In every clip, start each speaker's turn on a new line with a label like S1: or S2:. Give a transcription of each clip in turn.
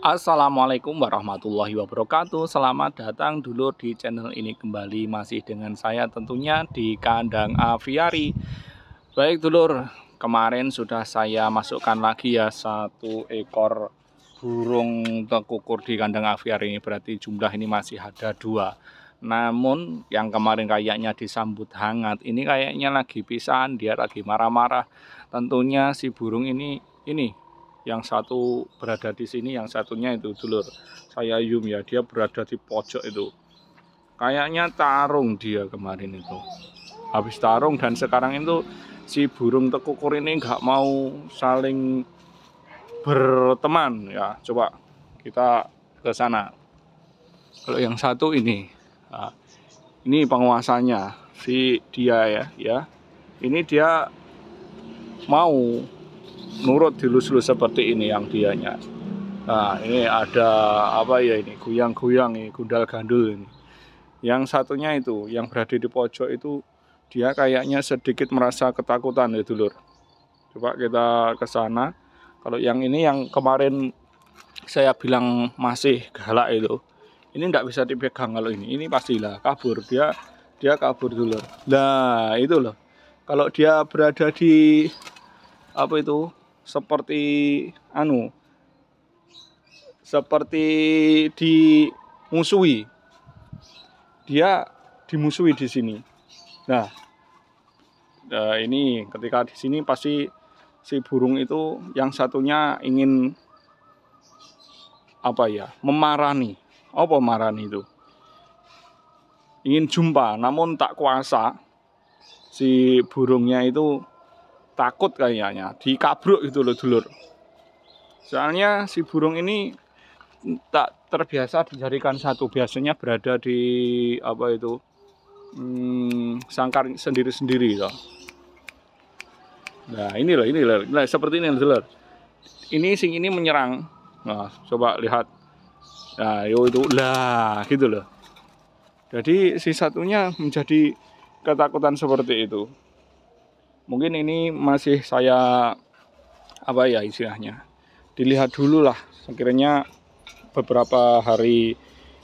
S1: Assalamualaikum warahmatullahi wabarakatuh Selamat datang dulu di channel ini kembali Masih dengan saya tentunya di kandang aviari Baik dulur, kemarin sudah saya masukkan lagi ya Satu ekor burung tekukur di kandang aviari ini Berarti jumlah ini masih ada dua Namun yang kemarin kayaknya disambut hangat Ini kayaknya lagi pisan, dia lagi marah-marah Tentunya si burung ini ini yang satu berada di sini, yang satunya itu dulur. Saya yum ya, dia berada di pojok itu. Kayaknya tarung dia kemarin itu. Habis tarung dan sekarang itu si burung tekukur ini nggak mau saling berteman ya. Coba kita ke sana. Kalau yang satu ini, nah, ini penguasanya si dia ya, ya. Ini dia mau nurut dilus-lus seperti ini yang dianya. Nah, ini ada apa ya ini goyang-goyang ini gundal gandul ini. Yang satunya itu yang berada di pojok itu dia kayaknya sedikit merasa ketakutan ya dulur. Coba kita ke sana. Kalau yang ini yang kemarin saya bilang masih galak itu. Ini tidak bisa dipegang kalau ini. Ini pastilah kabur dia dia kabur dulu. Nah, itu loh. Kalau dia berada di apa itu seperti anu seperti dimusuhi. Dia dimusuhi di sini. Nah, nah, ini ketika di sini pasti si burung itu yang satunya ingin apa ya memarani apa marani itu ingin jumpa namun tak kuasa si burungnya itu takut kayaknya dikabruk gitu loh dulur soalnya si burung ini tak terbiasa dijadikan satu biasanya berada di apa itu hmm, sangkar sendiri-sendiri gitu. nah ini loh ini loh nah, seperti ini dulur ini sing ini menyerang nah coba lihat nah yo itu lah gitu loh jadi si satunya menjadi ketakutan seperti itu mungkin ini masih saya apa ya istilahnya dilihat dulu lah sekiranya beberapa hari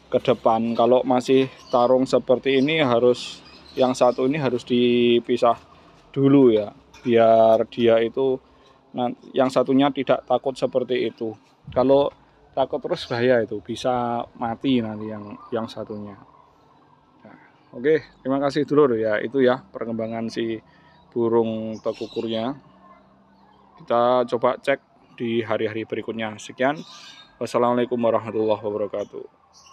S1: ke depan kalau masih tarung seperti ini harus yang satu ini harus dipisah dulu ya biar dia itu yang satunya tidak takut seperti itu kalau takut terus bahaya itu bisa mati nanti yang yang satunya nah, oke terima kasih dulu ya itu ya perkembangan si burung tekukurnya. Kita coba cek di hari-hari berikutnya. Sekian. Wassalamualaikum warahmatullahi wabarakatuh.